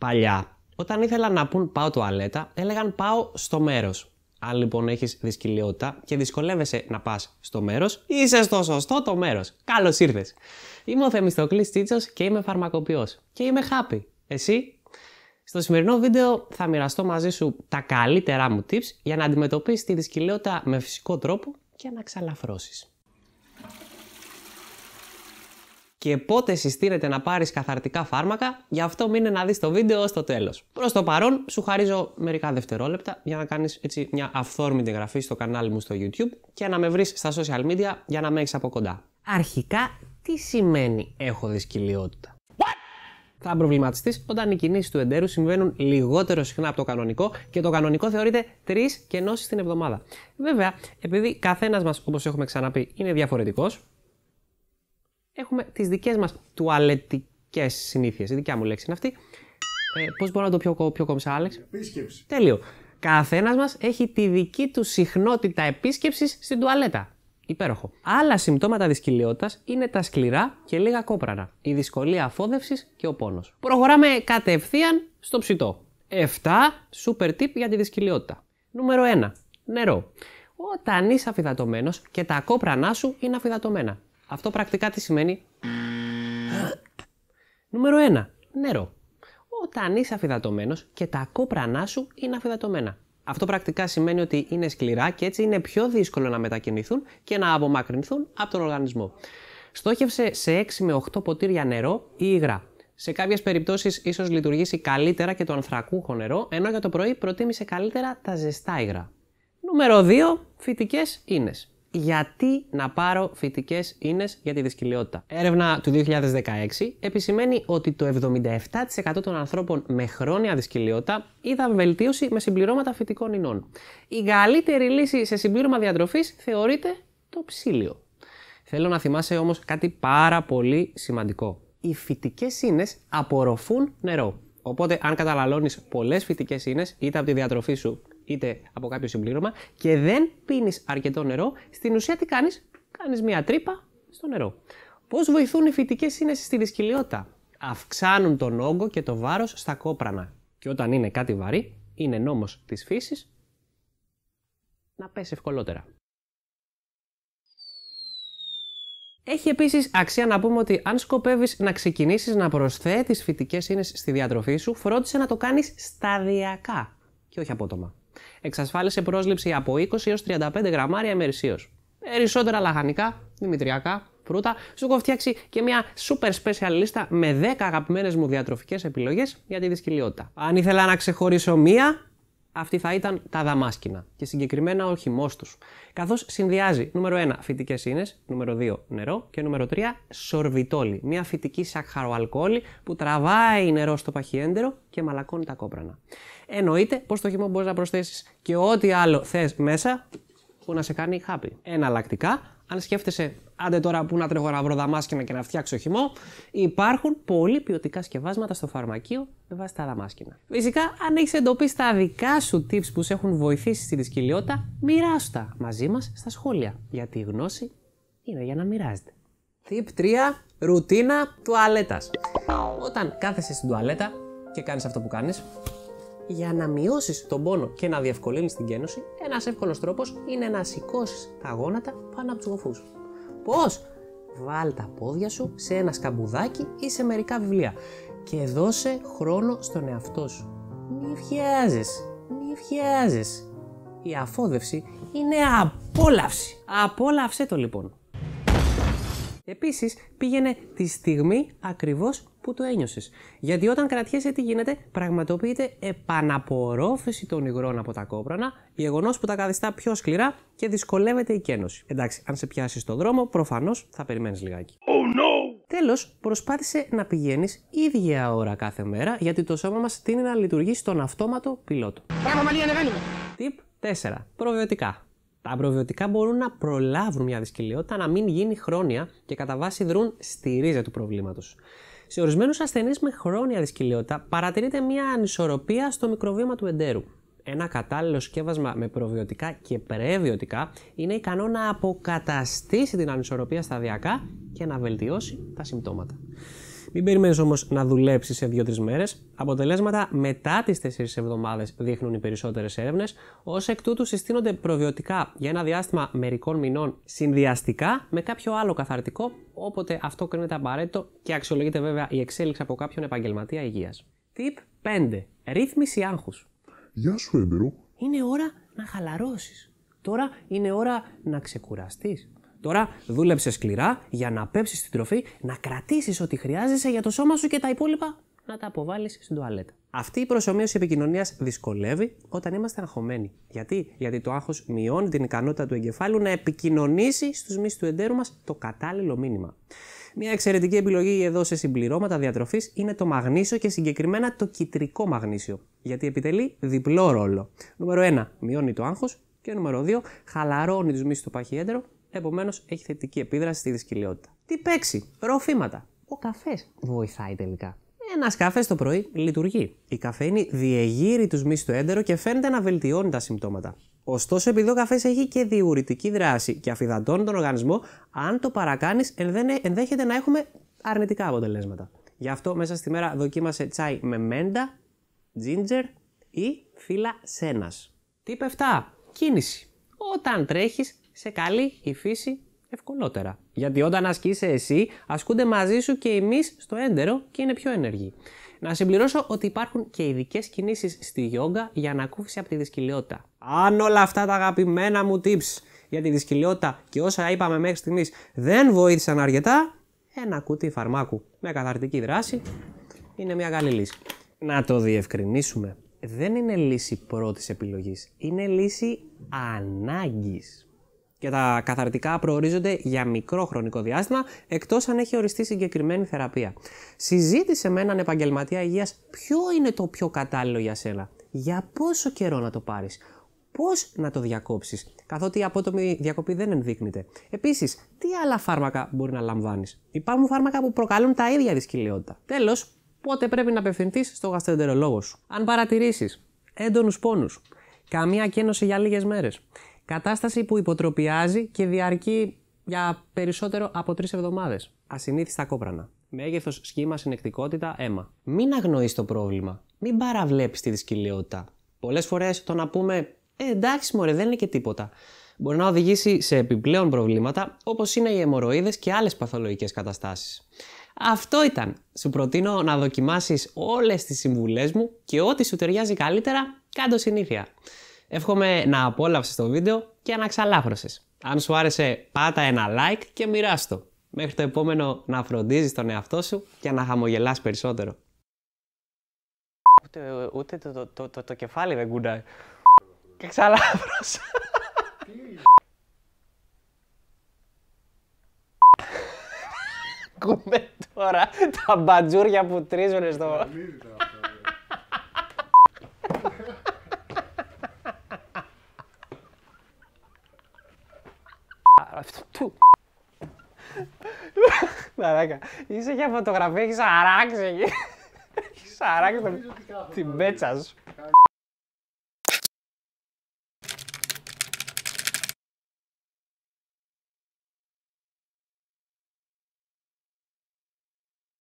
Παλιά, όταν ήθελα να πούν πάω τουαλέτα, έλεγαν πάω στο μέρος. Αν λοιπόν έχεις δυσκολιότητα και δυσκολεύεσαι να πας στο μέρος, είσαι στο σωστό το μέρος. Καλώς ήρθες. Είμαι ο Θεμιστοκλής Τίτσο και είμαι φαρμακοποιός. Και είμαι happy. Εσύ. Στο σημερινό βίντεο θα μοιραστώ μαζί σου τα καλύτερά μου tips για να αντιμετωπίσεις τη δυσκολιότητα με φυσικό τρόπο και να ξαλαφρώσεις και πότε συστήνεται να πάρεις καθαρτικά φάρμακα, γι' αυτό μείνε να δεις το βίντεο στο τέλος. Προς το παρόν, σου χαρίζω μερικά δευτερόλεπτα για να κάνεις έτσι μια αυθόρμητη εγγραφή στο κανάλι μου στο YouTube και να με βρεις στα social media για να με έχεις από κοντά. Αρχικά, τι σημαίνει έχω δυσκυλιότητα. Θα προβληματιστείς όταν οι κινήσεις του εντέρου συμβαίνουν λιγότερο συχνά από το κανονικό και το κανονικό θεωρείται τρεις κενώσεις την εβδομάδα. Βέβαια, επειδή καθένας μας, όπως έχουμε ξαναπεί, είναι διαφορετικός, έχουμε τις δικές μας τουαλετικές συνήθειες. Η δικιά μου λέξη είναι αυτή. Ε, πώς μπορώ να το πιο, πιο κόμψα, Άλεξ. Επίσκεψη. Τέλειο. Καθένας μας έχει τη δική του συχνότητα επίσκεψης στην τουαλέτα. Υπέροχο. Άλλα συμπτώματα δυσκολιότητας είναι τα σκληρά και λίγα κόπρανα, η δυσκολία αφόδευσης και ο πόνος. Προχωράμε κατευθείαν στο ψητό. 7 super tip για τη δυσκολιότητα. Νούμερο 1. Νερό. Όταν είσαι αφιδατωμένος και τα κόπρανά σου είναι αφιδατωμένα. Αυτό πρακτικά τι σημαίνει. Νούμερο 1. Νερό. Όταν είσαι αφιδατωμένος και τα κόπρανά σου είναι αφιδατωμένα. Αυτό πρακτικά σημαίνει ότι είναι σκληρά και έτσι είναι πιο δύσκολο να μετακινηθούν και να απομακρυνθούν από τον οργανισμό. Στόχευσε σε 6 με 8 ποτήρια νερό ή υγρά. Σε κάποιες περιπτώσεις ίσως λειτουργήσει καλύτερα και το ανθρακούχο νερό, ενώ για το πρωί προτίμησε καλύτερα τα ζεστά υγρά. Νούμερο 2. Φυτικές ίνες γιατί να πάρω φυτικές ίνες για τη δυσκυλότητα. Έρευνα του 2016 επισημαίνει ότι το 77% των ανθρώπων με χρόνια δυσκυλότητα είδα βελτίωση με συμπληρώματα φυτικών ινών. Η καλύτερη λύση σε συμπλήρωμα διατροφής θεωρείται το ψήλιο. Θέλω να θυμάσαι όμως κάτι πάρα πολύ σημαντικό. Οι φυτικές ίνες απορροφούν νερό. Οπότε αν καταναλώνεις πολλές φυτικές ίνες είτε από τη διατροφή σου είτε από κάποιο συμπλήρωμα και δεν πίνεις αρκετό νερό, στην ουσία τι κάνεις, κάνεις μια τρύπα στο νερό. Πώς βοηθούν οι φυτικές συνέσεις στη δυσκυλιότητα, Αυξάνουν τον όγκο και το βάρος στα κόπρανα. Και όταν είναι κάτι βαρύ, είναι νόμος της φύσης να πέσει ευκολότερα. Έχει επίσης αξία να πούμε ότι αν σκοπεύεις να ξεκινήσεις να προσθέτεις φυτικές ίνε στη διατροφή σου, φρόντισε να το κάνεις σταδιακά και όχι απότομα. Εξασφάλισε πρόσληψη από 20 έως 35 γραμμάρια ημερησίως. Περισσότερα λαχανικά, δημητριακά, φρούτα. Σου έχω φτιάξει και μια super special λίστα με 10 αγαπημένες μου διατροφικές επιλογές για τη δυσκολιότητα. Αν ήθελα να ξεχωρίσω μία, αυτή θα ήταν τα δαμάσκηνα και συγκεκριμένα ο χυμός τους. Καθώς συνδυάζει νούμερο 1 φυτικές ίνες, νούμερο 2 νερό και νούμερο 3 σορβιτόλι, μια φυτική σαχαροαλκόλη που τραβάει νερό στο παχιέντερο και μαλακώνει τα κόπρανα. Εννοείται πως το χυμό μπορείς να προσθέσεις και ό,τι άλλο θες μέσα που να σε κάνει happy. Εναλλακτικά αν σκέφτεσαι, άντε τώρα που να τρέχω να βρω δαμάσκηνα και να φτιάξω χυμό, υπάρχουν πολύ ποιοτικά σκευάσματα στο φαρμακείο με βάση τα δαμάσκηνα. Φυσικά, αν έχεις εντοπίσει τα δικά σου tips που σε έχουν βοηθήσει στη δυσκολιότητα, μοιράσου τα μαζί μας στα σχόλια. Γιατί η γνώση είναι για να μοιράζεται. Tip 3. Ρουτίνα τουαλέτας. Όταν κάθεσαι στην τουαλέτα και κάνεις αυτό που κάνεις, για να μειώσεις τον πόνο και να διευκολύνεις την κένωση, ένας εύκολος τρόπος είναι να σηκώσεις τα γόνατα πάνω από τους γοφούς. Πώς? Βάλ τα πόδια σου σε ένα σκαμπουδάκι ή σε μερικά βιβλία και δώσε χρόνο στον εαυτό σου. Μη βιάζει, μη βιάζει. Η αφόδευση είναι απόλαυση. Απόλαυσέ το λοιπόν. Επίσης πήγαινε τη στιγμή ακριβώς που το ένιωσες. Γιατί όταν κρατιέσαι, τι γίνεται, πραγματοποιείται επαναπορρόφηση των υγρών από τα κόπρανα, γεγονό που τα καθιστά πιο σκληρά και δυσκολεύεται η κένωση. Εντάξει, αν σε πιάσεις το δρόμο, προφανώς θα περιμένεις λιγάκι. Oh no! Τέλος, προσπάθησε να πηγαίνεις ίδια ώρα κάθε μέρα, γιατί το σώμα μας τίνει να λειτουργεί στον αυτόματο πιλότο. Πράγμα Μαλία, ανεβαίνουμε. 4. Προβιωτικά. Τα προβιωτικά μπορούν να προλάβουν μια δυσκολία να μην γίνει χρόνια και κατά βάση δρούν στη ρίζα του προβλήματος. Σε ορισμένους ασθενείς με χρόνια δυσκυλότητα παρατηρείται μια ανισορροπία στο μικροβίωμα του εντέρου. Ένα κατάλληλο σκεύασμα με προβιωτικά και πρεβιωτικά είναι ικανό να αποκαταστήσει την ανισορροπία σταδιακά και να βελτιώσει τα συμπτώματα. Μην περιμένεις όμως να δουλέψεις σε 2-3 μέρες. Αποτελέσματα μετά τις 4 εβδομάδες δείχνουν οι περισσότερες έρευνες. Ως εκ τούτου, συστήνονται προβιωτικά για ένα διάστημα μερικών μηνών συνδυαστικά με κάποιο άλλο καθαρτικό, όποτε αυτό κρίνεται απαραίτητο και αξιολογείται βέβαια η εξέλιξη από κάποιον επαγγελματία υγείας. Τιπ 5. Ρύθμιση άγχους. Γεια σου, έμπειρο. Είναι ώρα να χαλαρώσεις. Τώρα είναι ώρα να ξεκουραστείς. Τώρα δούλεψε σκληρά για να πέψεις την τροφή, να κρατήσεις ό,τι χρειάζεσαι για το σώμα σου και τα υπόλοιπα να τα αποβάλεις στην τουαλέτα. Αυτή η προσωμείωση επικοινωνίας δυσκολεύει όταν είμαστε αγχωμένοι. Γιατί? Γιατί το άγχος μειώνει την ικανότητα του εγκεφάλου να επικοινωνήσει στους μυς του εντέρου μας το κατάλληλο μήνυμα. Μια εξαιρετική επιλογή εδώ σε συμπληρώματα διατροφής είναι το μαγνήσιο και συγκεκριμένα το κυτρικό μαγνήσιο. Γιατί επιτελεί διπλό ρόλο. Νούμερο 1. Μειώνει το άγχος. Και νούμερο 2. Χαλαρώνει τους μυς του παχιέντερου Επομένως, έχει θετική επίδραση στη δυσκυλότητα. Τι παίξει, ροφήματα. Ο καφές βοηθάει τελικά. Ένας καφές το πρωί λειτουργεί. Η καφέινη διεγείρει τους μυς του έντερο και φαίνεται να βελτιώνει τα συμπτώματα. Ωστόσο, επειδή ο καφές έχει και διουρητική δράση και αφιδατώνει τον οργανισμό, αν το παρακάνεις, ενδέχεται να έχουμε αρνητικά αποτελέσματα. Γι' αυτό μέσα στη μέρα δοκίμασε τσάι με μέντα, ginger ή φύλλα σένας. Τι 7. Κίνηση. Όταν τρέχεις σε καλή η φύση ευκολότερα. Γιατί όταν ασκείσαι εσύ, ασκούνται μαζί σου και εμείς στο έντερο και είναι πιο ενεργοί. Να συμπληρώσω ότι υπάρχουν και ειδικές κινήσεις στη γιόγκα για να ανακούφιση από τη δυσκολιότητα. Αν όλα αυτά τα αγαπημένα μου tips για τη δυσκολιότητα και όσα είπαμε μέχρι στιγμής δεν βοήθησαν αρκετά, ένα κουτί φαρμάκου με καθαρτική δράση είναι μια καλή λύση. Να το διευκρινίσουμε. Δεν είναι λύση πρώτης επιλογής. Είναι λύση ανάγκης και τα καθαρτικά προορίζονται για μικρό χρονικό διάστημα, εκτός αν έχει οριστεί συγκεκριμένη θεραπεία. Συζήτησε με έναν επαγγελματία υγείας ποιο είναι το πιο κατάλληλο για σένα, για πόσο καιρό να το πάρεις, πώς να το διακόψεις, καθότι η απότομη διακοπή δεν ενδείκνεται. Επίσης, τι άλλα φάρμακα μπορεί να λαμβάνεις. Υπάρχουν φάρμακα που προκαλούν τα ίδια δυσκολιότητα. Τέλος, πότε πρέπει να απευθυνθείς στο γαστρεντερολόγο σου. Αν παρατηρήσεις έντονους πόνους, καμία κένωση για λίγες μέρες, Κατάσταση που υποτροπιάζει και διαρκεί για περισσότερο από τρεις εβδομάδες. Ασυνήθιστα κόπρανα. Μέγεθος, σχήμα, συνεκτικότητα, αίμα. Μην αγνοείς το πρόβλημα. Μην παραβλέπει τη δυσκολιότητα. Πολλές φορές το να πούμε ε, εντάξει, μωρέ, δεν είναι και τίποτα. Μπορεί να οδηγήσει σε επιπλέον προβλήματα όπως είναι οι αιμορροίδε και άλλες παθολογικές καταστάσεις. Αυτό ήταν. Σου προτείνω να δοκιμάσεις όλες τις συμβουλές μου και ό,τι σου ταιριάζει καλύτερα, κάντο συνήθεια. Εύχομαι να απόλαυσες το βίντεο και να ξαλάφρωσες. Αν σου άρεσε πάτα ένα like και μοιράστο. Μέχρι το επόμενο να φροντίζεις τον εαυτό σου και να χαμογελάς περισσότερο. Ούτε, ούτε το, το, το, κεφάλι δεν κουντάει. Και ξαλάφρωσα. Ακούμε τώρα τα μπατζούρια που τρίζουν στο... Είσαι για φωτογραφία, έχεις αράξει εκεί. Έχεις αράξει την πέτσα σου.